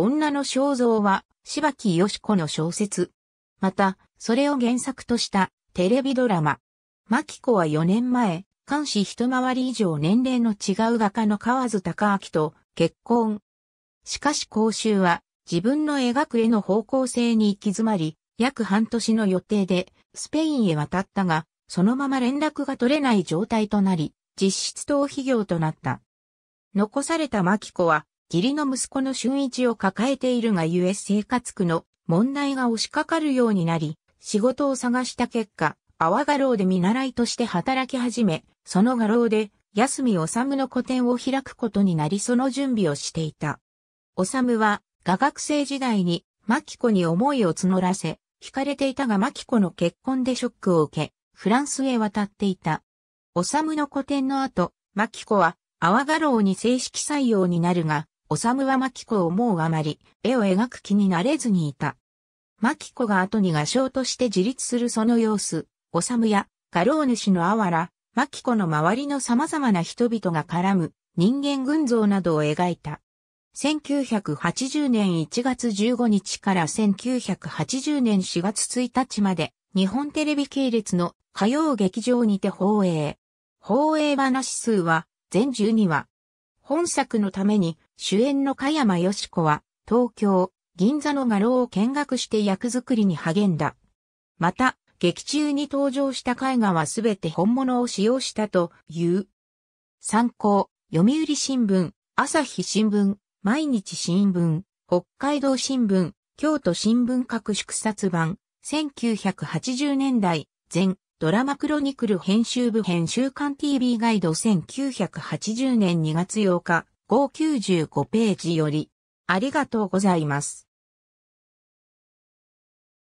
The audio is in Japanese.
女の肖像は柴木よし子の小説。また、それを原作としたテレビドラマ。マキ子は4年前、監視一回り以上年齢の違う画家の河津隆明と結婚。しかし講習は自分の描く絵の方向性に行き詰まり、約半年の予定でスペインへ渡ったが、そのまま連絡が取れない状態となり、実質逃避業となった。残されたマキ子は義理の息子の俊一を抱えているがゆえ生活苦の問題が押しかかるようになり、仕事を探した結果、阿波画廊で見習いとして働き始め、その画廊で、おさむの個展を開くことになりその準備をしていた。むは、画学生時代に、牧子に思いを募らせ、惹かれていたが牧子の結婚でショックを受け、フランスへ渡っていた。むの個展の後、牧子は、阿波画廊に正式採用になるが、むはマキコを思うあまり、絵を描く気になれずにいた。マキコが後に画商として自立するその様子、むや、画廊主のあわら、マキコの周りの様々な人々が絡む人間群像などを描いた。1980年1月15日から1980年4月1日まで日本テレビ系列の火曜劇場にて放映。放映話数は全12話。本作のために主演の加山よし子は東京、銀座の画廊を見学して役作りに励んだ。また、劇中に登場した絵画はすべて本物を使用したという。参考、読売新聞、朝日新聞、毎日新聞、北海道新聞、京都新聞各縮冊版、1980年代前、ドラマクロニクル編集部編集官 TV ガイド1980年2月8日、595ページより、ありがとうございます。